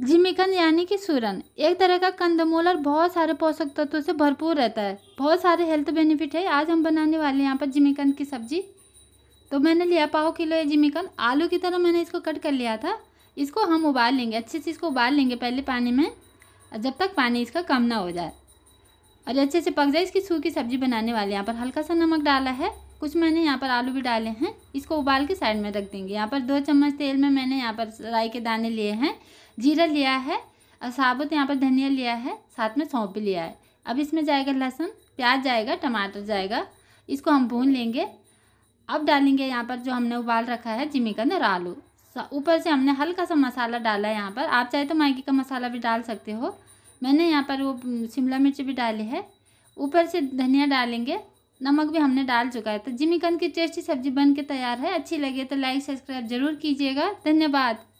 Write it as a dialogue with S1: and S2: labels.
S1: जिमीकंद यानी कि सूरन एक तरह का कंदमूल और बहुत सारे पोषक तत्वों से भरपूर रहता है बहुत सारे हेल्थ बेनिफिट है आज हम बनाने वाले हैं यहाँ पर जिमीकंद की सब्जी तो मैंने लिया पाओ किलो है जिमीकंद आलू की तरह मैंने इसको कट कर लिया था इसको हम उबाल लेंगे अच्छे से इसको उबाल लेंगे पहले पानी में जब तक पानी इसका कम ना हो जाए और अच्छे से पक जाए इसकी सूखी सब्जी बनाने वाले यहाँ पर हल्का सा नमक डाला है कुछ मैंने यहाँ पर आलू भी डाले हैं इसको उबाल के साइड में रख देंगे यहाँ पर दो चम्मच तेल में मैंने यहाँ पर राई के दाने लिए हैं जीरा लिया है और साबुत यहाँ पर धनिया लिया है साथ में सौंप लिया है अब इसमें जाएगा लहसुन प्याज जाएगा टमाटर जाएगा इसको हम भून लेंगे अब डालेंगे यहाँ पर जो हमने उबाल रखा है जिमीकंद और आलू ऊपर से हमने हल्का सा मसाला डाला है यहाँ पर आप चाहे तो मैगी का मसाला भी डाल सकते हो मैंने यहाँ पर वो शिमला मिर्च भी डाली है ऊपर से धनिया डालेंगे नमक भी हमने डाल चुका है तो जिमीकंद की टेस्टी सब्जी बन के तैयार है अच्छी लगे तो लाइक सब्सक्राइब जरूर कीजिएगा धन्यवाद